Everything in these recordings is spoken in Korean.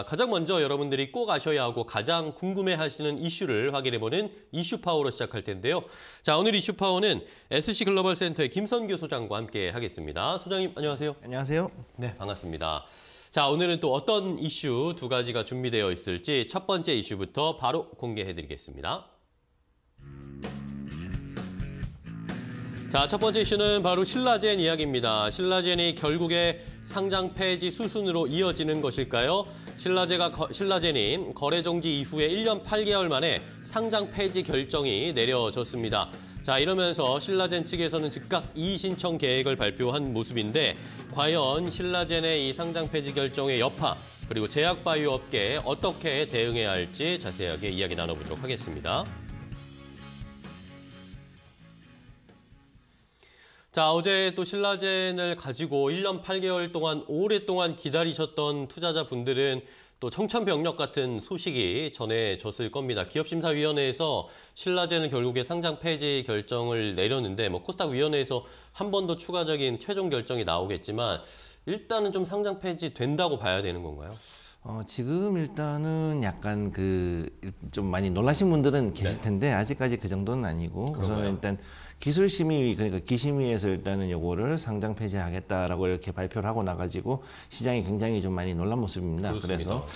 아, 가장 먼저 여러분들이 꼭 아셔야 하고 가장 궁금해하시는 이슈를 확인해보는 이슈파워로 시작할 텐데요. 자 오늘 이슈파워는 SC글로벌센터의 김선규 소장과 함께 하겠습니다. 소장님 안녕하세요. 안녕하세요. 네 반갑습니다. 자 오늘은 또 어떤 이슈 두 가지가 준비되어 있을지 첫 번째 이슈부터 바로 공개해드리겠습니다. 자, 첫 번째 이슈는 바로 신라젠 이야기입니다. 신라젠이 결국에 상장 폐지 수순으로 이어지는 것일까요? 신라제가 거, 신라젠이 거래 정지 이후에 1년 8개월 만에 상장 폐지 결정이 내려졌습니다. 자, 이러면서 신라젠 측에서는 즉각 이의신청 계획을 발표한 모습인데 과연 신라젠의 이 상장 폐지 결정의 여파 그리고 제약바이오업계에 어떻게 대응해야 할지 자세하게 이야기 나눠보도록 하겠습니다. 자, 어제 또 신라젠을 가지고 1년 8개월 동안 오랫동안 기다리셨던 투자자분들은 또 청천벽력 같은 소식이 전해졌을 겁니다. 기업심사위원회에서 신라젠을 결국에 상장 폐지 결정을 내렸는데 뭐 코스닥 위원회에서 한 번 더 추가적인 최종 결정이 나오겠지만 일단은 좀 상장 폐지 된다고 봐야 되는 건가요? 어, 지금 일단은 약간 그 좀 많이 놀라신 분들은 계실 네. 텐데 네. 아직까지 그 정도는 아니고 그런가요? 우선 일단 기술심의 그러니까 기심의에서 일단은 요거를 상장 폐지하겠다라고 이렇게 발표를 하고 나가지고 시장이 굉장히 좀 많이 놀란 모습입니다. 그렇습니다. 그래서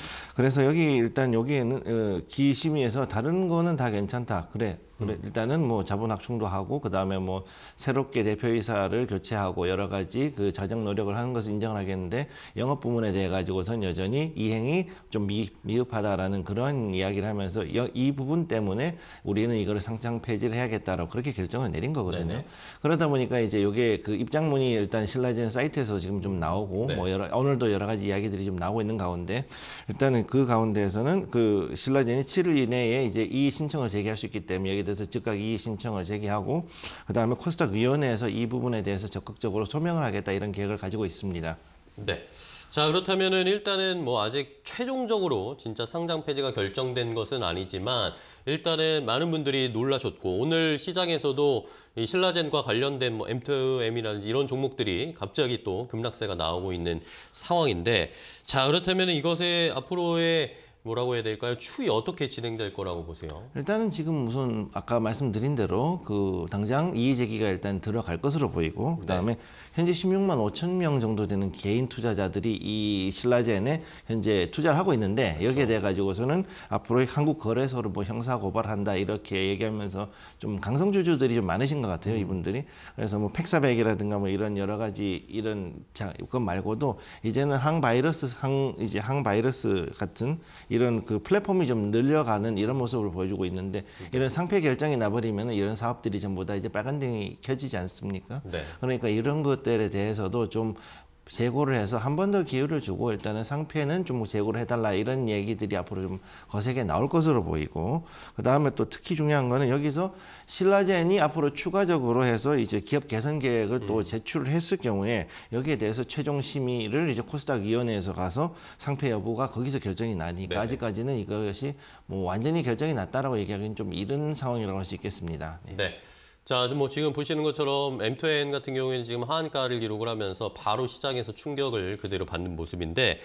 그래서 여기 일단 여기에는 어, 기심의에서 다른 거는 다 괜찮다. 그래 그래, 음. 일단은 뭐 자본 확충도 하고 그다음에 뭐 새롭게 대표이사를 교체하고 여러 가지 그 자정 노력을 하는 것을 인정을 하겠는데 영업 부문에 대해 가지고선 여전히 이행이 좀 미, 흡하다라는 그런 이야기를 하면서 이 부분 때문에 우리는 이거를 상장 폐지를 해야겠다라고 그렇게 결정을 내린 된 거거든요. 네네. 그러다 보니까 이제 요게 그 입장문이 일단 신라젠 사이트에서 지금 좀 나오고 네. 뭐 여러 오늘도 여러 가지 이야기들이 좀 나오고 있는 가운데 일단은 그 가운데에서는 그 신라젠이 7일 이내에 이제 이의 신청을 제기할 수 있기 때문에 여기 에 대해서 즉각 이의 신청을 제기하고 그다음에 코스닥 위원회에서 이 부분에 대해서 적극적으로 소명을 하겠다 이런 계획을 가지고 있습니다. 네. 자 그렇다면은 일단은 뭐 아직 최종적으로 진짜 상장 폐지가 결정된 것은 아니지만 일단은 많은 분들이 놀라셨고 오늘 시장에서도 이 신라젠과 관련된 뭐 M2M이라든지 이런 종목들이 갑자기 또 급락세가 나오고 있는 상황인데 자 그렇다면 은 이것의 앞으로의 뭐라고 해야 될까요? 추이 어떻게 진행될 거라고 보세요? 일단은 지금 우선 아까 말씀드린 대로 그 당장 이의 제기가 일단 들어갈 것으로 보이고 네. 그다음에 네. 현재 16만 5천 명 정도 되는 개인 투자자들이 이 신라젠에 현재 투자를 하고 있는데 그렇죠. 여기에 대해 가지고서는 앞으로 한국 거래소를 뭐 형사 고발한다 이렇게 얘기하면서 좀 강성 주주들이 좀 많으신 것 같아요 음. 이분들이 그래서 뭐 팩사백이라든가 뭐 이런 여러 가지 이런 자, 그 말고도 이제는 항바이러스 항 이제 항바이러스 같은 이런 그 플랫폼이 좀 늘려가는 이런 모습을 보여주고 있는데 이런 상폐 결정이 나버리면 이런 사업들이 전부 다 이제 빨간등이 켜지지 않습니까? 네. 그러니까 이런 것들에 대해서도 좀 재고를 해서 한 번 더 기회를 주고 일단은 상패는 좀 재고를 해달라 이런 얘기들이 앞으로 좀 거세게 나올 것으로 보이고 그 다음에 또 특히 중요한 거는 여기서 신라젠이 앞으로 추가적으로 해서 이제 기업 개선 계획을 또 음. 제출을 했을 경우에 여기에 대해서 최종 심의를 이제 코스닥 위원회에서 가서 상패 여부가 거기서 결정이 나니까 네. 아직까지는 이것이 뭐 완전히 결정이 났다라고 얘기하기는 좀 이른 상황이라고 할 수 있겠습니다. 네. 네. 자, 뭐 지금 보시는 것처럼 M2N 같은 경우에는 지금 하한가를 기록을 하면서 바로 시장에서 충격을 그대로 받는 모습인데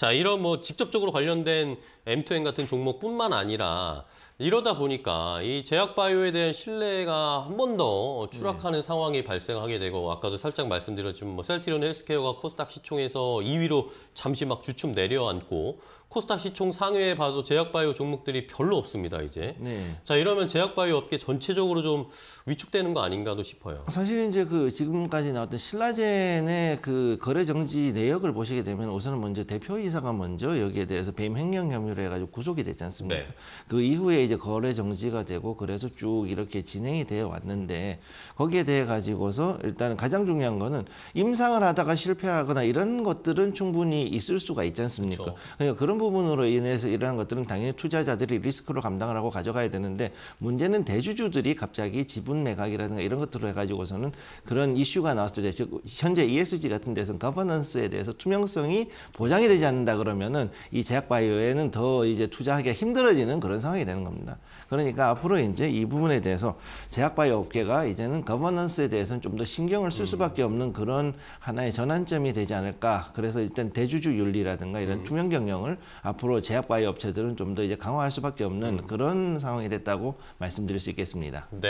자, 이런 뭐 직접적으로 관련된 M2N 같은 종목뿐만 아니라 이러다 보니까 이 제약바이오에 대한 신뢰가 한 번 더 추락하는 네. 상황이 발생하게 되고 아까도 살짝 말씀드렸지만 뭐 셀티론 헬스케어가 코스닥 시총에서 2위로 잠시 막 주춤 내려앉고 코스닥 시총 상회에 봐도 제약바이오 종목들이 별로 없습니다 이제. 네. 자 이러면 제약바이오 업계 전체적으로 좀 위축되는 거 아닌가도 싶어요. 사실 이제 그 지금까지 나왔던 신라젠의 그 거래 정지 내역을 보시게 되면 우선은 먼저 대표이 이사가 먼저 여기에 대해서 배임 횡령 혐의로 해가지고 구속이 됐지 않습니까? 네. 그 이후에 이제 거래 정지가 되고 그래서 쭉 이렇게 진행이 되어 왔는데 거기에 대해 가지고서 일단 가장 중요한 거는 임상을 하다가 실패하거나 이런 것들은 충분히 있을 수가 있지 않습니까? 그렇죠. 그러니까 그런 부분으로 인해서 이러한 것들은 당연히 투자자들이 리스크로 감당을 하고 가져가야 되는데 문제는 대주주들이 갑자기 지분 매각이라든가 이런 것들로 해가지고서는 그런 이슈가 나왔을 때 즉 현재 ESG 같은 데서는 가버넌스에 대해서 투명성이 보장이 되지 않는 된다 그러면은 이 제약 바이오에는 더 이제 투자하기가 힘들어지는 그런 상황이 되는 겁니다. 그러니까 앞으로 이제 이 부분에 대해서 제약 바이오 업계가 이제는 거버넌스에 대해서는 좀 더 신경을 쓸 음. 수밖에 없는 그런 하나의 전환점이 되지 않을까. 그래서 일단 대주주 윤리라든가 이런 음. 투명 경영을 앞으로 제약 바이오 업체들은 좀 더 이제 강화할 수밖에 없는 음. 그런 상황이 됐다고 말씀드릴 수 있겠습니다. 네.